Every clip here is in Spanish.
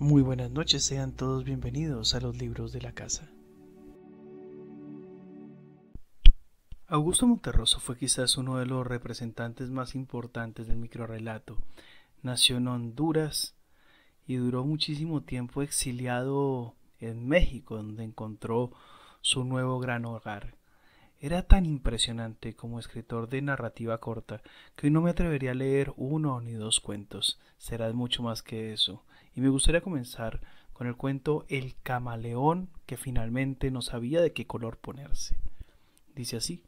Muy buenas noches, sean todos bienvenidos a los libros de la casa. Augusto Monterroso fue quizás uno de los representantes más importantes del microrelato. Nació en Honduras y duró muchísimo tiempo exiliado en México, donde encontró su nuevo gran hogar. Era tan impresionante como escritor de narrativa corta que hoy no me atrevería a leer uno ni dos cuentos. Será mucho más que eso y me gustaría comenzar con el cuento El camaleón que finalmente no sabía de qué color ponerse. Dice así,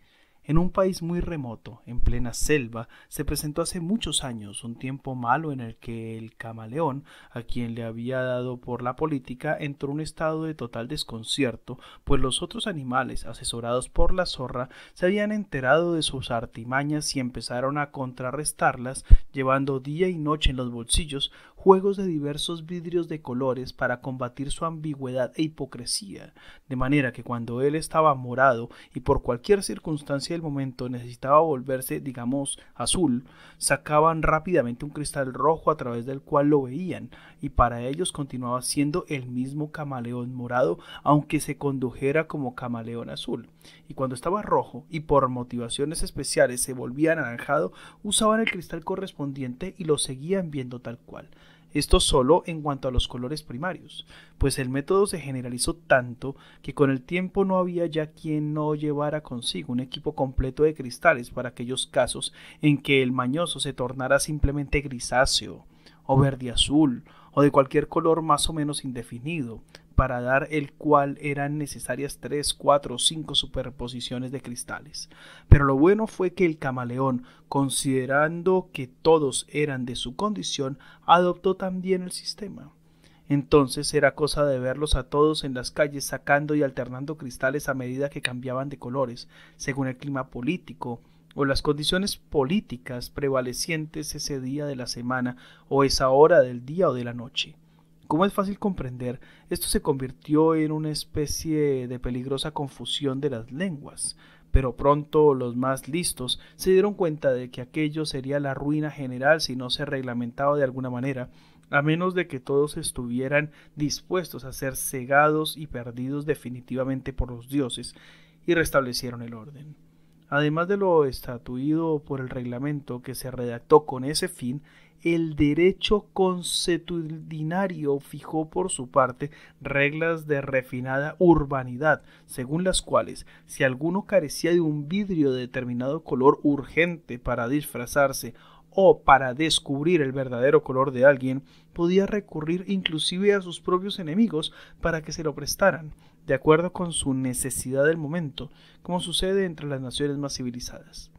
en un país muy remoto, en plena selva, se presentó hace muchos años un tiempo malo en el que el camaleón, a quien le había dado por la política, entró en un estado de total desconcierto, pues los otros animales, asesorados por la zorra, se habían enterado de sus artimañas y empezaron a contrarrestarlas, llevando día y noche en los bolsillos juegos de diversos vidrios de colores para combatir su ambigüedad e hipocresía, de manera que cuando él estaba morado y por cualquier circunstancia del momento necesitaba volverse, digamos, azul, sacaban rápidamente un cristal rojo a través del cual lo veían, y para ellos continuaba siendo el mismo camaleón morado, aunque se condujera como camaleón azul. Y cuando estaba rojo y por motivaciones especiales se volvía anaranjado, usaban el cristal correspondiente y lo seguían viendo tal cual. Esto solo en cuanto a los colores primarios, pues el método se generalizó tanto que con el tiempo no había ya quien no llevara consigo un equipo completo de cristales para aquellos casos en que el mañoso se tornara simplemente grisáceo o verde azul o de cualquier color más o menos indefinido, para dar el cual eran necesarias tres, cuatro o cinco superposiciones de cristales. Pero lo bueno fue que el camaleón, considerando que todos eran de su condición, adoptó también el sistema. Entonces era cosa de verlos a todos en las calles sacando y alternando cristales a medida que cambiaban de colores, según el clima político, o las condiciones políticas prevalecientes ese día de la semana o esa hora del día o de la noche. Como es fácil comprender, esto se convirtió en una especie de peligrosa confusión de las lenguas, pero pronto los más listos se dieron cuenta de que aquello sería la ruina general si no se reglamentaba de alguna manera, a menos de que todos estuvieran dispuestos a ser cegados y perdidos definitivamente por los dioses, y restablecieron el orden. Además de lo estatuido por el reglamento que se redactó con ese fin, el derecho consuetudinario fijó por su parte reglas de refinada urbanidad, según las cuales, si alguno carecía de un vidrio de determinado color urgente para disfrazarse o para descubrir el verdadero color de alguien, podía recurrir inclusive a sus propios enemigos para que se lo prestaran, de acuerdo con su necesidad del momento, como sucede entre las naciones más civilizadas.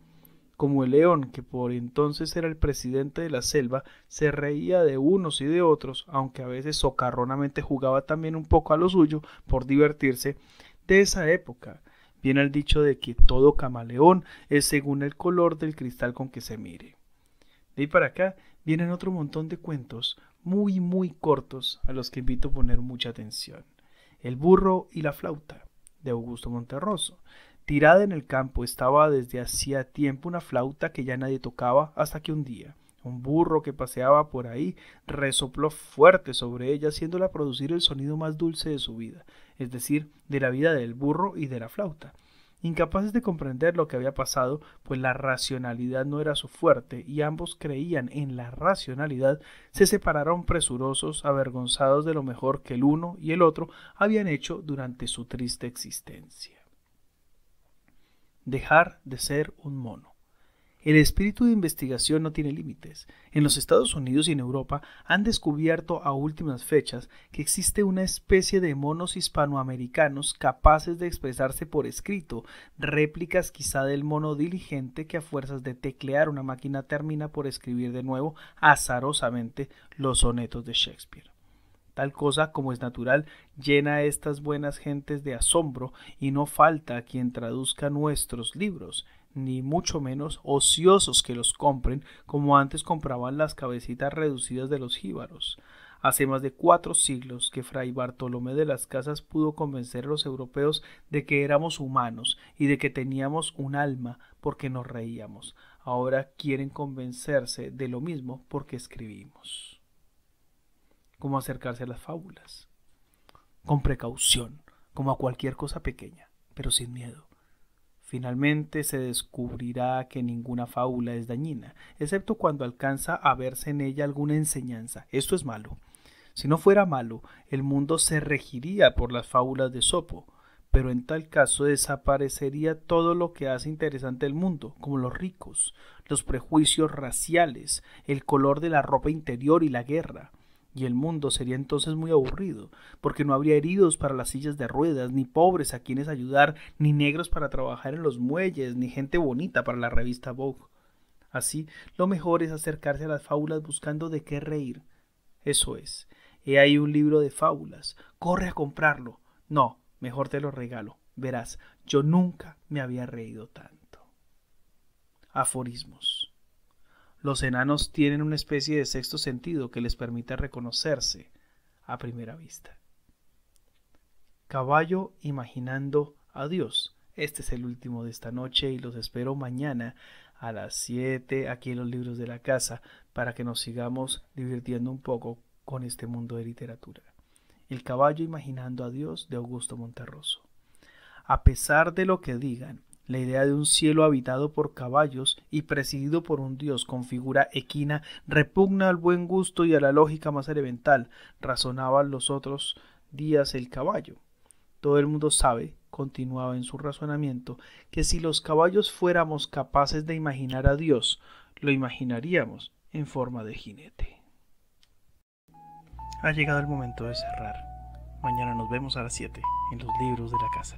Como el león, que por entonces era el presidente de la selva, se reía de unos y de otros, aunque a veces socarronamente jugaba también un poco a lo suyo por divertirse, de esa época. Viene el dicho de que todo camaleón es según el color del cristal con que se mire. De ahí para acá vienen otro montón de cuentos muy muy cortos a los que invito a poner mucha atención. El burro y la flauta, de Augusto Monterroso. Tirada en el campo estaba desde hacía tiempo una flauta que ya nadie tocaba hasta que un día un burro que paseaba por ahí resopló fuerte sobre ella haciéndola producir el sonido más dulce de su vida, es decir, de la vida del burro y de la flauta. Incapaces de comprender lo que había pasado, pues la racionalidad no era su fuerte y ambos creían en la racionalidad, se separaron presurosos, avergonzados de lo mejor que el uno y el otro habían hecho durante su triste existencia. Dejar de ser un mono. El espíritu de investigación no tiene límites. En los Estados Unidos y en Europa han descubierto a últimas fechas que existe una especie de monos hispanoamericanos capaces de expresarse por escrito, réplicas quizá del mono diligente que a fuerzas de teclear una máquina termina por escribir de nuevo azarosamente los sonetos de Shakespeare. Tal cosa, como es natural, llena a estas buenas gentes de asombro y no falta quien traduzca nuestros libros ni mucho menos ociosos que los compren, como antes compraban las cabecitas reducidas de los jíbaros. Hace más de cuatro siglos que Fray Bartolomé de las Casas pudo convencer a los europeos de que éramos humanos y de que teníamos un alma porque nos reíamos. Ahora quieren convencerse de lo mismo porque escribimos. ¿Cómo acercarse a las fábulas? Con precaución, como a cualquier cosa pequeña, pero sin miedo Finalmente se descubrirá que ninguna fábula es dañina, excepto cuando alcanza a verse en ella alguna enseñanza. Esto es malo. Si no fuera malo, el mundo se regiría por las fábulas de Sopo, pero en tal caso desaparecería todo lo que hace interesante el mundo, como los ricos, los prejuicios raciales, el color de la ropa interior y la guerra y el mundo sería entonces muy aburrido, porque no habría heridos para las sillas de ruedas, ni pobres a quienes ayudar, ni negros para trabajar en los muelles, ni gente bonita para la revista Vogue. Así, lo mejor es acercarse a las fábulas buscando de qué reír. Eso es. He ahí un libro de fábulas. Corre a comprarlo. No, mejor te lo regalo. Verás, yo nunca me había reído tanto. Aforismos. Los enanos tienen una especie de sexto sentido que les permite reconocerse a primera vista. Caballo imaginando a Dios. Este es el último de esta noche y los espero mañana a las 7 aquí en los libros de la casa para que nos sigamos divirtiendo un poco con este mundo de literatura. El caballo imaginando a Dios de Augusto Monterroso. A pesar de lo que digan, la idea de un cielo habitado por caballos y presidido por un dios con figura equina repugna al buen gusto y a la lógica más elemental, razonaban los otros días el caballo. Todo el mundo sabe, continuaba en su razonamiento, que si los caballos fuéramos capaces de imaginar a Dios, lo imaginaríamos en forma de jinete. Ha llegado el momento de cerrar. Mañana nos vemos a las 7 en los libros de la casa.